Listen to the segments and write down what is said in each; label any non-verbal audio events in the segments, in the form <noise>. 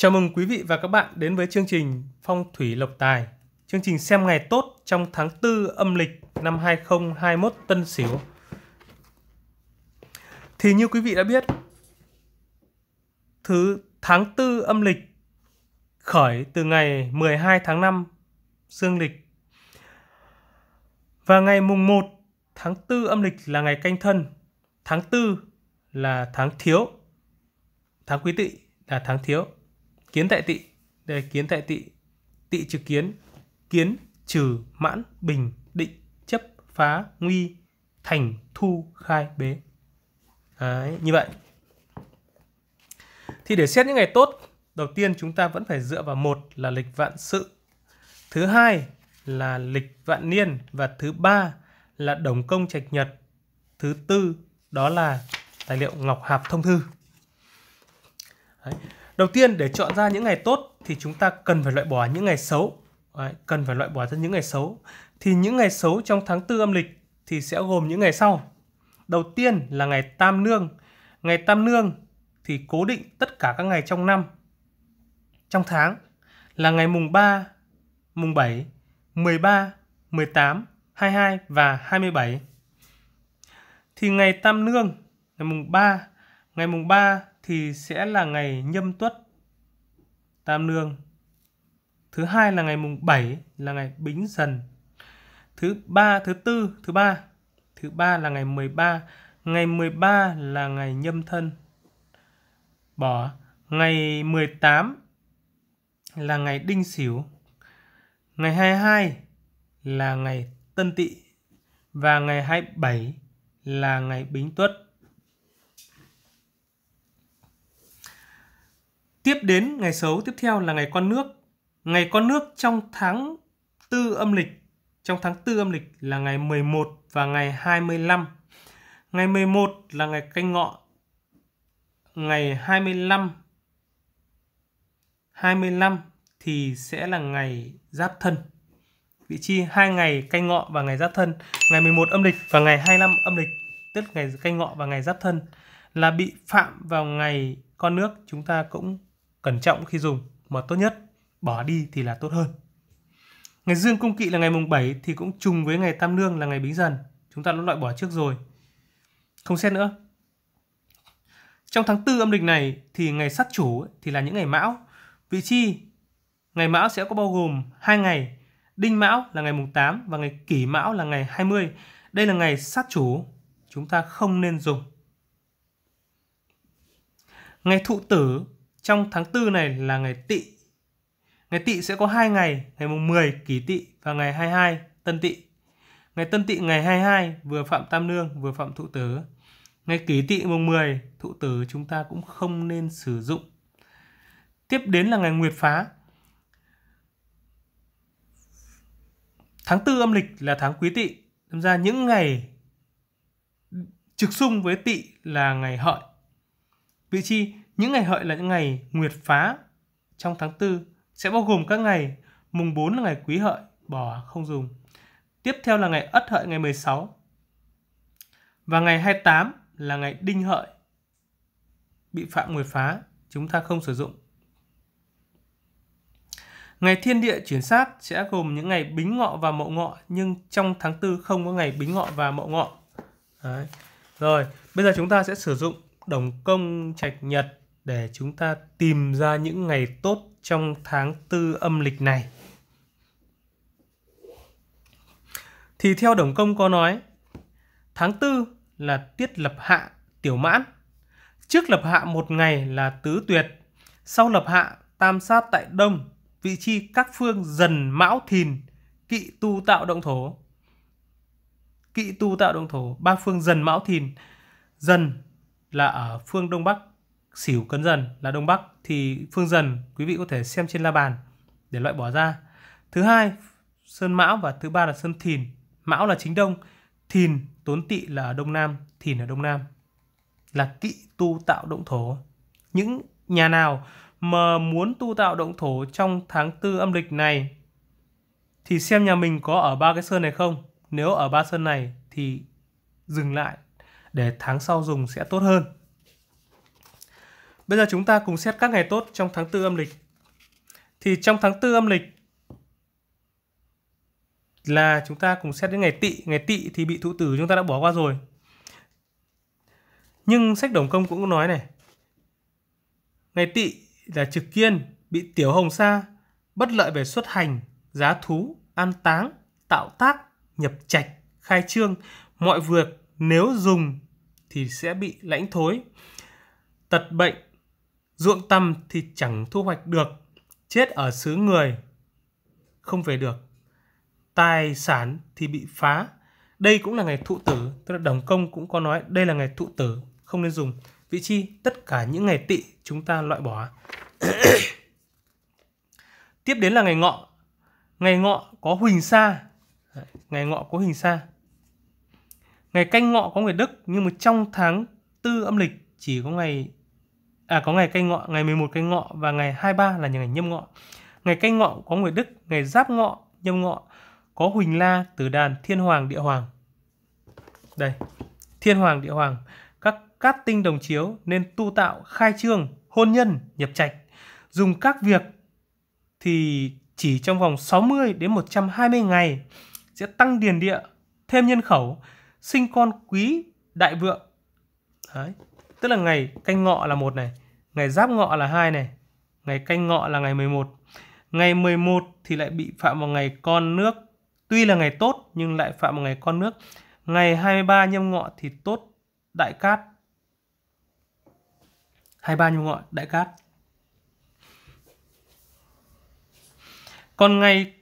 Chào mừng quý vị và các bạn đến với chương trình Phong thủy Lộc Tài, chương trình xem ngày tốt trong tháng 4 âm lịch năm 2021 Tân Sửu. Thì như quý vị đã biết, thứ tháng 4 âm lịch khởi từ ngày 12 tháng 5 dương lịch và ngày mùng 1 tháng 4 âm lịch là ngày canh thân, tháng 4 là tháng thiếu, tháng quý tỵ là tháng thiếu kiến tại tị đây kiến tại tị tị trừ kiến kiến trừ mãn bình định chấp phá nguy thành thu khai bế Đấy, như vậy thì để xét những ngày tốt đầu tiên chúng ta vẫn phải dựa vào một là lịch vạn sự thứ hai là lịch vạn niên và thứ ba là đồng công trạch nhật thứ tư đó là tài liệu ngọc hạp thông thư Đấy. Đầu tiên để chọn ra những ngày tốt thì chúng ta cần phải loại bỏ những ngày xấu. Đấy, cần phải loại bỏ ra những ngày xấu. Thì những ngày xấu trong tháng tư âm lịch thì sẽ gồm những ngày sau. Đầu tiên là ngày Tam Nương. Ngày Tam Nương thì cố định tất cả các ngày trong năm. Trong tháng là ngày mùng 3, mùng 7, 13, 18, 22 và 27. Thì ngày Tam Nương, ngày mùng 3, ngày mùng 3 thì sẽ là ngày nhâm tuất tam lương Thứ hai là ngày mùng 7 là ngày bính dần. Thứ ba, thứ tư, thứ ba. Thứ ba là ngày 13. Ngày 13 là ngày nhâm thân. Bỏ. Ngày 18 là ngày đinh sửu. Ngày 22 là ngày tân tỵ. Và ngày 27 là ngày bính tuất. Tiếp đến ngày xấu tiếp theo là ngày con nước. Ngày con nước trong tháng 4 âm lịch, trong tháng 4 âm lịch là ngày 11 và ngày 25. Ngày 11 là ngày canh ngọ. Ngày 25 25 thì sẽ là ngày Giáp Thân. Vị chi hai ngày canh ngọ và ngày Giáp Thân, ngày 11 âm lịch và ngày 25 âm lịch, tức ngày canh ngọ và ngày Giáp Thân là bị phạm vào ngày con nước chúng ta cũng cẩn trọng khi dùng mà tốt nhất bỏ đi thì là tốt hơn. Ngày dương cung kỵ là ngày mùng 7 thì cũng trùng với ngày tam nương là ngày bính dần. Chúng ta đã loại bỏ trước rồi. Không xét nữa. Trong tháng 4 âm lịch này thì ngày sát chủ thì là những ngày mão. Vị chi ngày mão sẽ có bao gồm hai ngày. Đinh mão là ngày mùng 8 và ngày kỷ mão là ngày 20. Đây là ngày sát chủ. Chúng ta không nên dùng. Ngày thụ tử trong tháng 4 này là ngày Tỵ. Ngày Tỵ sẽ có 2 ngày, ngày mùng 10 Kỷ Tỵ và ngày 22 Tân Tỵ. Ngày Tân Tỵ ngày 22 vừa phạm Tam Nương vừa phạm Thụ Tử. Ngày Kỷ Tỵ mùng 10 Thụ Tử chúng ta cũng không nên sử dụng. Tiếp đến là ngày Nguyệt Phá. Tháng 4 âm lịch là tháng Quý Tỵ. Đâm ra những ngày trực xung với Tỵ là ngày Hợi. Vị trí những ngày hợi là những ngày nguyệt phá trong tháng 4 sẽ bao gồm các ngày mùng 4 là ngày quý hợi, bỏ không dùng. Tiếp theo là ngày ất hợi ngày 16. Và ngày 28 là ngày đinh hợi bị phạm nguyệt phá, chúng ta không sử dụng. Ngày thiên địa chuyển sát sẽ gồm những ngày bính ngọ và mậu ngọ nhưng trong tháng 4 không có ngày bính ngọ và mậu ngọ. Đấy. Rồi, bây giờ chúng ta sẽ sử dụng đồng công trạch nhật để chúng ta tìm ra những ngày tốt trong tháng tư âm lịch này. Thì theo Đồng Công có nói, tháng tư là tiết lập hạ tiểu mãn. Trước lập hạ một ngày là tứ tuyệt, sau lập hạ tam sát tại đông, vị chi các phương dần mão thìn, kỵ tu tạo động thổ. Kỵ tu tạo động thổ, ba phương dần mão thìn, dần là ở phương đông bắc, xỉu cấn dần là đông bắc thì phương dần quý vị có thể xem trên la bàn để loại bỏ ra. Thứ hai, sơn mão và thứ ba là sơn thìn. Mão là chính đông, thìn tốn tỵ là ở đông nam, thìn ở đông nam. Là kỵ tu tạo động thổ. Những nhà nào mà muốn tu tạo động thổ trong tháng tư âm lịch này thì xem nhà mình có ở ba cái sơn này không. Nếu ở ba sơn này thì dừng lại để tháng sau dùng sẽ tốt hơn. Bây giờ chúng ta cùng xét các ngày tốt trong tháng 4 âm lịch. Thì trong tháng 4 âm lịch là chúng ta cùng xét đến ngày tỵ. Ngày tỵ thì bị thụ tử chúng ta đã bỏ qua rồi. Nhưng sách đồng công cũng nói này. Ngày tỵ là trực kiên, bị tiểu hồng sa, bất lợi về xuất hành, giá thú, an táng, tạo tác, nhập trạch, khai trương. Mọi việc nếu dùng thì sẽ bị lãnh thối, tật bệnh, ruộng tầm thì chẳng thu hoạch được, chết ở xứ người, không về được. Tài sản thì bị phá. Đây cũng là ngày thụ tử, tức là đồng công cũng có nói đây là ngày thụ tử, không nên dùng. Vị chi tất cả những ngày tỵ chúng ta loại bỏ. <coughs> Tiếp đến là ngày ngọ. Ngày ngọ có huỳnh sa. Ngày ngọ có huỳnh sa. Ngày canh ngọ có người Đức nhưng mà trong tháng tư âm lịch chỉ có ngày à có ngày canh ngọ, ngày 11 canh ngọ và ngày 23 là những ngày nhâm ngọ. Ngày canh ngọ có người Đức, ngày giáp ngọ, nhâm ngọ có Huỳnh La, Tử Đàn, Thiên Hoàng, Địa Hoàng. Đây, Thiên Hoàng, Địa Hoàng, các cát tinh đồng chiếu nên tu tạo khai trương, hôn nhân, nhập trạch. Dùng các việc thì chỉ trong vòng 60 đến 120 ngày sẽ tăng điền địa, thêm nhân khẩu, sinh con quý, đại vượng. Đấy tức là ngày canh ngọ là một này, ngày giáp ngọ là hai này, ngày canh ngọ là ngày 11. Ngày 11 thì lại bị phạm vào ngày con nước, tuy là ngày tốt nhưng lại phạm vào ngày con nước. Ngày 23 nhâm ngọ thì tốt đại cát. 23 nhâm ngọ đại cát. Còn ngày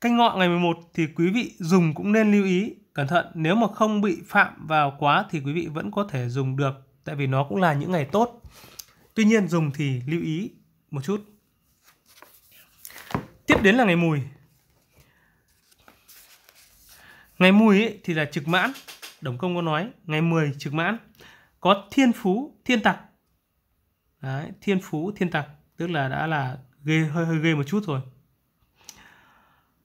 canh ngọ ngày 11 thì quý vị dùng cũng nên lưu ý cẩn thận nếu mà không bị phạm vào quá thì quý vị vẫn có thể dùng được tại vì nó cũng là những ngày tốt. Tuy nhiên dùng thì lưu ý một chút. Tiếp đến là ngày mùi. Ngày mùi ấy thì là trực mãn, Đồng Công có nói, ngày 10 trực mãn có thiên phú, thiên tặc. Đấy, thiên phú, thiên tặc, tức là đã là ghê hơi hơi ghê một chút rồi.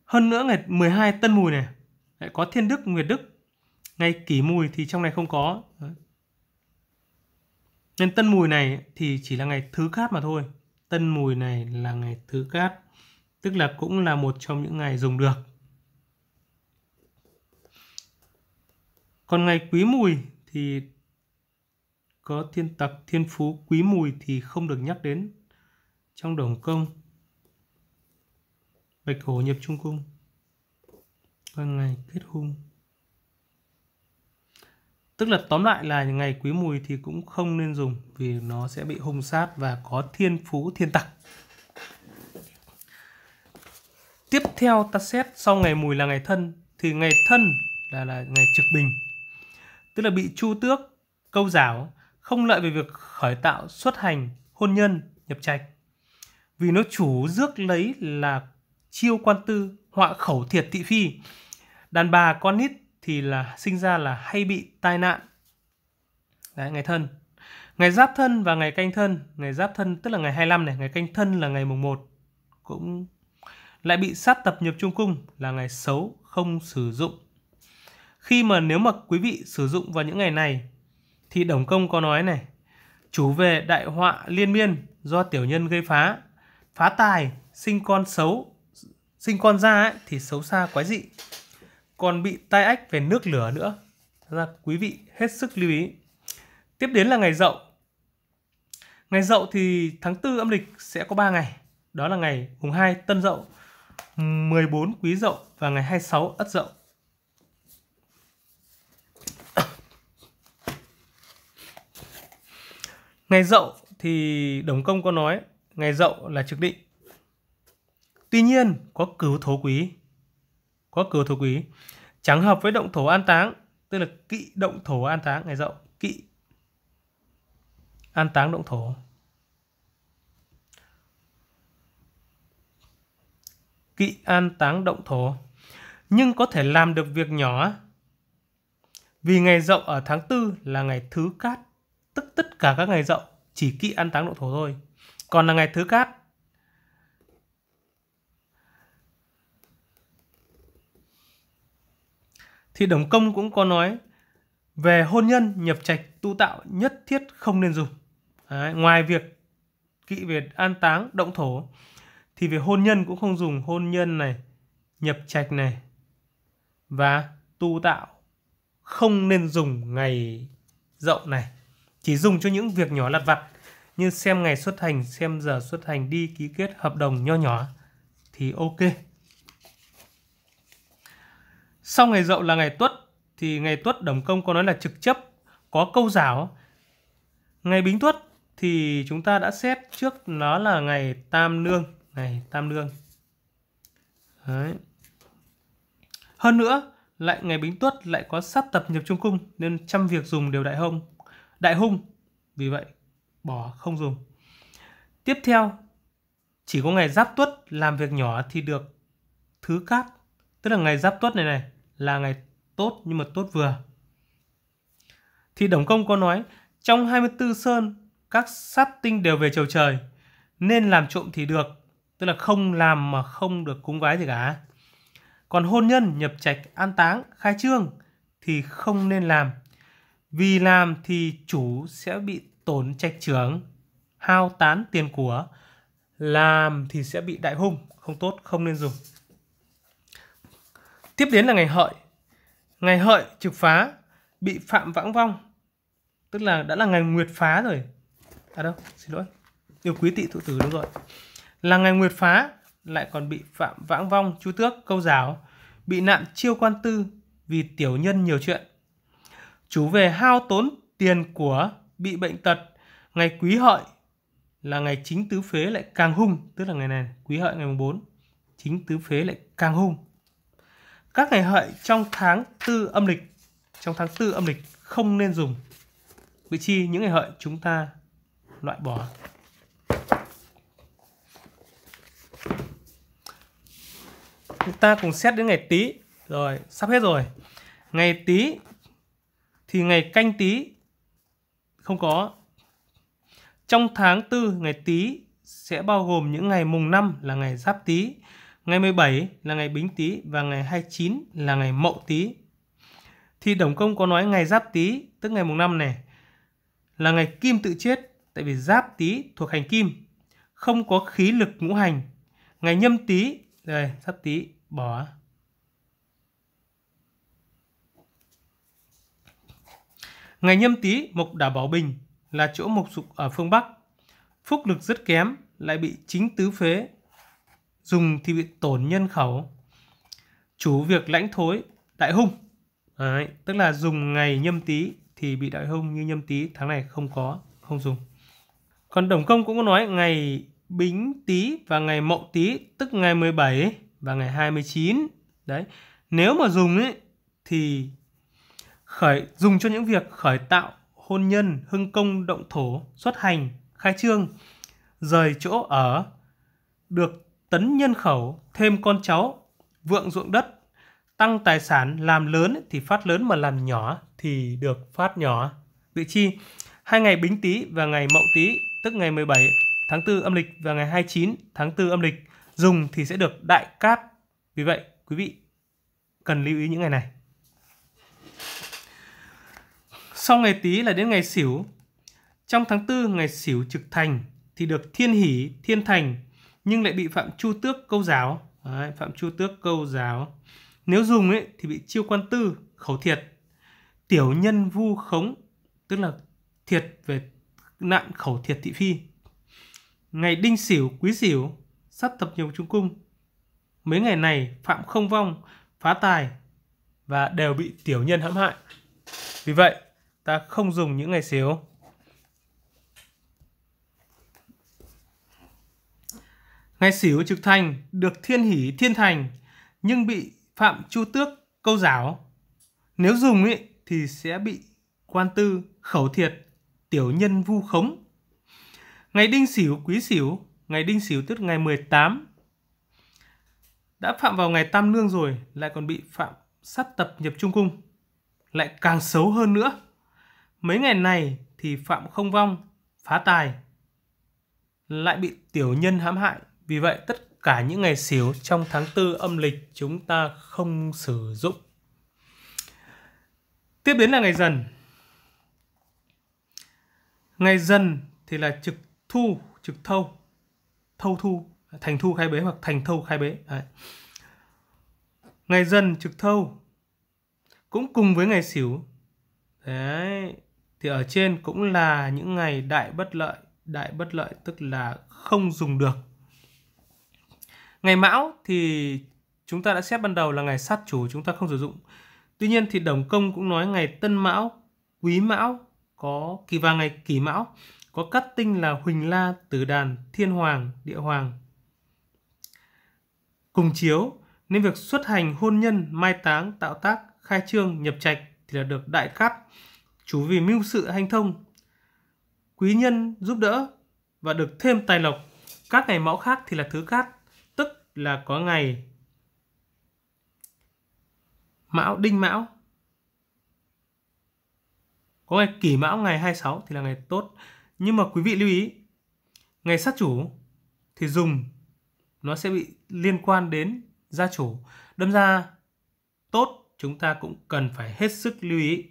Hơn nữa ngày 12 Tân Mùi này, lại có Thiên Đức, Nguyệt Đức. Ngày Kỷ Mùi thì trong này không có. Nên tân mùi này thì chỉ là ngày thứ cát mà thôi. Tân mùi này là ngày thứ cát, tức là cũng là một trong những ngày dùng được. Còn ngày quý mùi thì có thiên tặc thiên phú quý mùi thì không được nhắc đến trong đồng công bạch hổ nhập trung cung ban ngày kết hung Tức là tóm lại là ngày quý mùi thì cũng không nên dùng vì nó sẽ bị hung sát và có thiên phú thiên tặc. Tiếp theo ta xét sau ngày mùi là ngày thân thì ngày thân là là ngày trực bình. Tức là bị chu tước, câu giảo, không lợi về việc khởi tạo, xuất hành, hôn nhân, nhập trạch. Vì nó chủ rước lấy là chiêu quan tư, họa khẩu thiệt thị phi. Đàn bà con nít thì là sinh ra là hay bị tai nạn đấy ngày thân ngày giáp thân và ngày canh thân ngày giáp thân tức là ngày 25 này ngày canh thân là ngày mùng 1 cũng lại bị sát tập nhập trung cung là ngày xấu không sử dụng khi mà nếu mà quý vị sử dụng vào những ngày này thì đồng công có nói này chủ về đại họa liên miên do tiểu nhân gây phá phá tài sinh con xấu sinh con ra ấy, thì xấu xa quái dị còn bị tai ách về nước lửa nữa. Thật ra quý vị hết sức lưu ý. Tiếp đến là ngày dậu. Ngày dậu thì tháng 4 âm lịch sẽ có 3 ngày. Đó là ngày mùng 2 Tân Dậu, 14 Quý Dậu và ngày 26 Ất Dậu. <coughs> Ngày dậu thì Đồng Công có nói ngày dậu là trực định. Tuy nhiên có cứu thố quý có cửu thổ quý chẳng hợp với động thổ an táng tức là kỵ động thổ an táng ngày dậu kỵ an táng động thổ kỵ an táng động thổ nhưng có thể làm được việc nhỏ vì ngày rộng ở tháng tư là ngày thứ cát tức tất cả các ngày rộng chỉ kỵ an táng động thổ thôi còn là ngày thứ cát thì Đồng Công cũng có nói về hôn nhân nhập trạch tu tạo nhất thiết không nên dùng. Đấy, ngoài việc kỵ về an táng động thổ thì về hôn nhân cũng không dùng hôn nhân này, nhập trạch này và tu tạo không nên dùng ngày dậu này. Chỉ dùng cho những việc nhỏ lặt vặt như xem ngày xuất hành, xem giờ xuất hành đi ký kết hợp đồng nho nhỏ thì ok sau ngày dậu là ngày tuất thì ngày tuất đồng công có nói là trực chấp có câu giảo ngày bính tuất thì chúng ta đã xét trước nó là ngày tam nương ngày tam nương Đấy. hơn nữa lại ngày bính tuất lại có sát tập nhập trung cung nên trăm việc dùng đều đại hung đại hung vì vậy bỏ không dùng tiếp theo chỉ có ngày giáp tuất làm việc nhỏ thì được thứ cát tức là ngày giáp tuất này này là ngày tốt nhưng mà tốt vừa. Thì Đồng Công có nói, trong 24 sơn, các sát tinh đều về chiều trời, nên làm trộm thì được, tức là không làm mà không được cúng vái gì cả. Còn hôn nhân, nhập trạch, an táng, khai trương thì không nên làm. Vì làm thì chủ sẽ bị tổn trạch trưởng, hao tán tiền của, làm thì sẽ bị đại hung, không tốt, không nên dùng. Tiếp đến là ngày hợi. Ngày hợi trực phá bị phạm vãng vong. Tức là đã là ngày nguyệt phá rồi. À đâu, xin lỗi. Yêu quý tị thụ tử đúng rồi. Là ngày nguyệt phá lại còn bị phạm vãng vong chú tước câu giáo bị nạn chiêu quan tư vì tiểu nhân nhiều chuyện. Chú về hao tốn tiền của bị bệnh tật ngày quý hợi là ngày chính tứ phế lại càng hung tức là ngày này quý hợi ngày mùng 4 chính tứ phế lại càng hung các ngày hợi trong tháng tư âm lịch trong tháng tư âm lịch không nên dùng. Vị chi những ngày hợi chúng ta loại bỏ. Chúng ta cùng xét đến ngày Tý. Rồi, sắp hết rồi. Ngày Tý thì ngày canh Tý không có. Trong tháng tư ngày Tý sẽ bao gồm những ngày mùng 5 là ngày Giáp Tý, Ngày 17 là ngày Bính Tý và ngày 29 là ngày Mậu Tý. Thì Đồng Công có nói ngày Giáp Tý, tức ngày mùng 5 này, là ngày Kim tự chết, tại vì Giáp Tý thuộc hành Kim, không có khí lực ngũ hành. Ngày Nhâm Tý, đây, Giáp Tý, bỏ. Ngày Nhâm Tý, Mộc Đả Bảo Bình là chỗ mộc sục ở phương Bắc. Phúc lực rất kém, lại bị chính tứ phế dùng thì bị tổn nhân khẩu chủ việc lãnh thối đại hung Đấy, tức là dùng ngày nhâm tý thì bị đại hung như nhâm tý tháng này không có không dùng còn đồng công cũng có nói ngày bính tý và ngày mậu tý tức ngày 17 và ngày 29 đấy nếu mà dùng ấy thì khởi dùng cho những việc khởi tạo hôn nhân hưng công động thổ xuất hành khai trương rời chỗ ở được tấn nhân khẩu, thêm con cháu, vượng ruộng đất, tăng tài sản làm lớn thì phát lớn mà làm nhỏ thì được phát nhỏ. vị chi hai ngày Bính Tý và ngày Mậu Tý, tức ngày 17 tháng 4 âm lịch và ngày 29 tháng 4 âm lịch dùng thì sẽ được đại cát. Vì vậy, quý vị cần lưu ý những ngày này. Sau ngày Tý là đến ngày xỉu Trong tháng 4 ngày xỉu trực thành thì được thiên hỷ, thiên thành, nhưng lại bị phạm chu tước câu giáo Đấy, phạm chu tước câu giáo nếu dùng ấy thì bị chiêu quan tư khẩu thiệt tiểu nhân vu khống tức là thiệt về nạn khẩu thiệt thị phi ngày đinh sửu quý sửu sắp tập nhiều trung cung mấy ngày này phạm không vong phá tài và đều bị tiểu nhân hãm hại vì vậy ta không dùng những ngày xíu Ngài xỉu trực thành được thiên hỷ thiên thành nhưng bị Phạm Chu Tước câu giáo. Nếu dùng ý, thì sẽ bị quan tư khẩu thiệt tiểu nhân vu khống. Ngày Đinh xỉu Quý xỉu ngày Đinh xỉu tức ngày 18 đã phạm vào ngày tam lương rồi lại còn bị phạm sát tập nhập trung cung lại càng xấu hơn nữa mấy ngày này thì phạm không vong phá tài lại bị tiểu nhân hãm hại vì vậy, tất cả những ngày xíu trong tháng 4 âm lịch chúng ta không sử dụng. Tiếp đến là ngày dần. Ngày dần thì là trực thu, trực thâu, thâu thu, thành thu khai bế hoặc thành thâu khai bế. Đấy. Ngày dần trực thâu cũng cùng với ngày xỉu. Đấy, thì ở trên cũng là những ngày đại bất lợi, đại bất lợi tức là không dùng được Ngày Mão thì chúng ta đã xét ban đầu là ngày sát chủ chúng ta không sử dụng. Tuy nhiên thì Đồng Công cũng nói ngày Tân Mão, Quý Mão có kỳ và ngày Kỷ Mão có cát tinh là Huỳnh La, Tử Đàn, Thiên Hoàng, Địa Hoàng. Cùng chiếu nên việc xuất hành hôn nhân, mai táng, tạo tác, khai trương, nhập trạch thì là được đại cát chủ vì mưu sự hành thông quý nhân giúp đỡ và được thêm tài lộc các ngày mão khác thì là thứ cát là có ngày Mão Đinh Mão. Có ngày Kỷ Mão ngày 26 thì là ngày tốt. Nhưng mà quý vị lưu ý, ngày sát chủ thì dùng nó sẽ bị liên quan đến gia chủ. Đâm ra tốt chúng ta cũng cần phải hết sức lưu ý.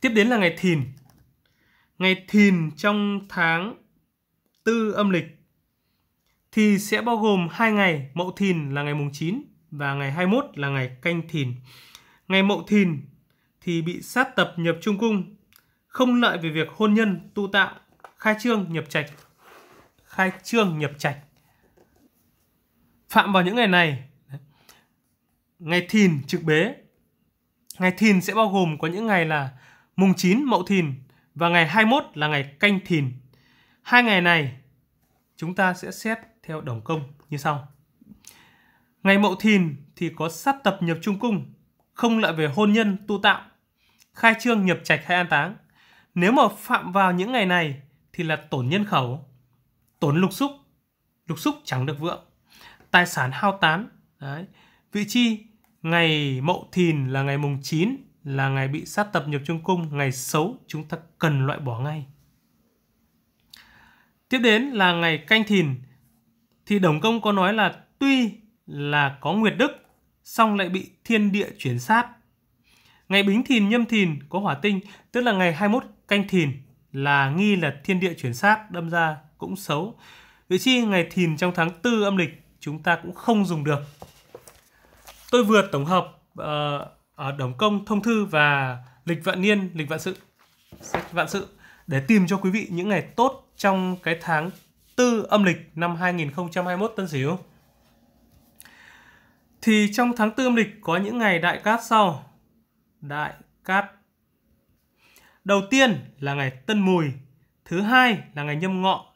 Tiếp đến là ngày Thìn. Ngày Thìn trong tháng tư âm lịch thì sẽ bao gồm hai ngày Mậu Thìn là ngày mùng 9 và ngày 21 là ngày Canh Thìn. Ngày Mậu Thìn thì bị sát tập nhập trung cung, không lợi về việc hôn nhân, tu tạo, khai trương nhập trạch. Khai trương nhập trạch. Phạm vào những ngày này, ngày Thìn trực bế. Ngày Thìn sẽ bao gồm có những ngày là mùng 9 Mậu Thìn và ngày 21 là ngày Canh Thìn. Hai ngày này chúng ta sẽ xét theo đồng công như sau. Ngày Mậu Thìn thì có sát tập nhập trung cung, không lại về hôn nhân tu tạo, khai trương nhập trạch hay an táng. Nếu mà phạm vào những ngày này thì là tổn nhân khẩu, tổn lục xúc, lục xúc chẳng được vượng, tài sản hao tán. Đấy. Vị chi ngày Mậu Thìn là ngày mùng 9 là ngày bị sát tập nhập trung cung, ngày xấu chúng ta cần loại bỏ ngay. Tiếp đến là ngày Canh Thìn thì Đồng Công có nói là tuy là có Nguyệt Đức, song lại bị thiên địa chuyển sát. Ngày Bính Thìn Nhâm Thìn có hỏa tinh, tức là ngày 21 canh Thìn là nghi là thiên địa chuyển sát, đâm ra cũng xấu. vị chi ngày Thìn trong tháng 4 âm lịch chúng ta cũng không dùng được. Tôi vừa tổng hợp uh, ở Đồng Công Thông Thư và Lịch Vạn Niên, Lịch Vạn Sự, Vạn Sự để tìm cho quý vị những ngày tốt trong cái tháng 4 âm lịch năm 2021 Tân Sửu. Thì trong tháng 4 âm lịch có những ngày đại cát sau. Đại cát. Đầu tiên là ngày Tân Mùi, thứ hai là ngày Nhâm Ngọ,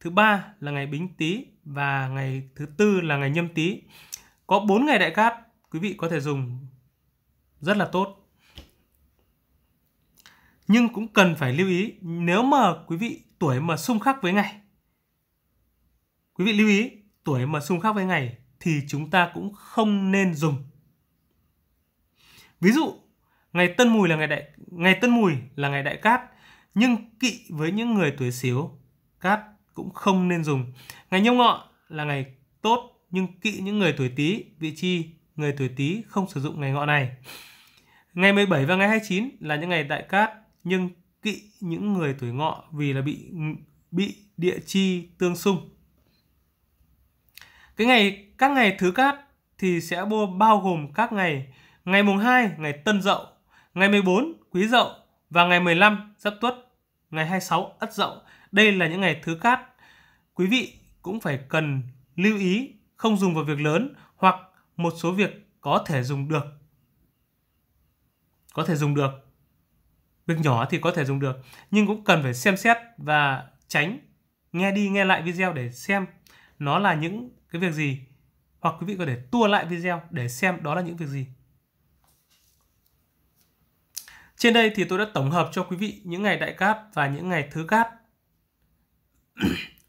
thứ ba là ngày Bính Tý và ngày thứ tư là ngày Nhâm Tý. Có 4 ngày đại cát, quý vị có thể dùng rất là tốt. Nhưng cũng cần phải lưu ý nếu mà quý vị tuổi mà xung khắc với ngày Quý vị lưu ý, tuổi mà xung khắc với ngày thì chúng ta cũng không nên dùng. Ví dụ, ngày Tân Mùi là ngày đại ngày Tân Mùi là ngày đại cát, nhưng kỵ với những người tuổi xíu, cát cũng không nên dùng. Ngày Nhâm Ngọ là ngày tốt nhưng kỵ những người tuổi Tý, vị chi người tuổi Tý không sử dụng ngày Ngọ này. Ngày 17 và ngày 29 là những ngày đại cát nhưng kỵ những người tuổi Ngọ vì là bị bị địa chi tương xung. Cái ngày các ngày thứ cát thì sẽ bao gồm các ngày ngày mùng 2 ngày Tân Dậu, ngày 14 Quý Dậu và ngày 15 Giáp Tuất, ngày 26 Ất Dậu. Đây là những ngày thứ cát. Quý vị cũng phải cần lưu ý không dùng vào việc lớn hoặc một số việc có thể dùng được. Có thể dùng được. Việc nhỏ thì có thể dùng được, nhưng cũng cần phải xem xét và tránh nghe đi nghe lại video để xem nó là những cái việc gì hoặc quý vị có thể tua lại video để xem đó là những việc gì. Trên đây thì tôi đã tổng hợp cho quý vị những ngày đại cát và những ngày thứ cát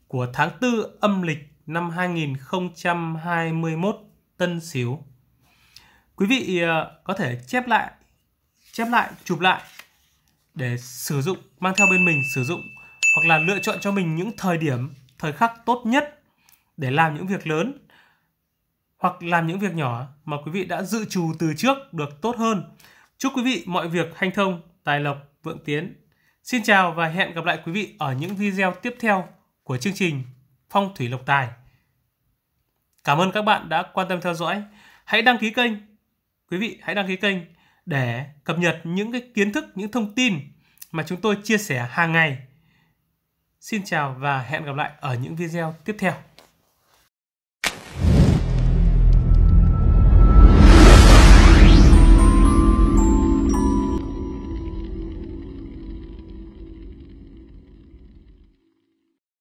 của tháng 4 âm lịch năm 2021 Tân Sửu. Quý vị ờ, có thể chép lại, chép lại, chụp lại để sử dụng mang theo bên mình sử dụng hoặc là lựa chọn cho mình những thời điểm, thời khắc tốt nhất để làm những việc lớn hoặc làm những việc nhỏ mà quý vị đã dự trù từ trước được tốt hơn. Chúc quý vị mọi việc hanh thông, tài lộc, vượng tiến. Xin chào và hẹn gặp lại quý vị ở những video tiếp theo của chương trình Phong thủy Lộc Tài. Cảm ơn các bạn đã quan tâm theo dõi. Hãy đăng ký kênh. Quý vị hãy đăng ký kênh để cập nhật những cái kiến thức, những thông tin mà chúng tôi chia sẻ hàng ngày. Xin chào và hẹn gặp lại ở những video tiếp theo.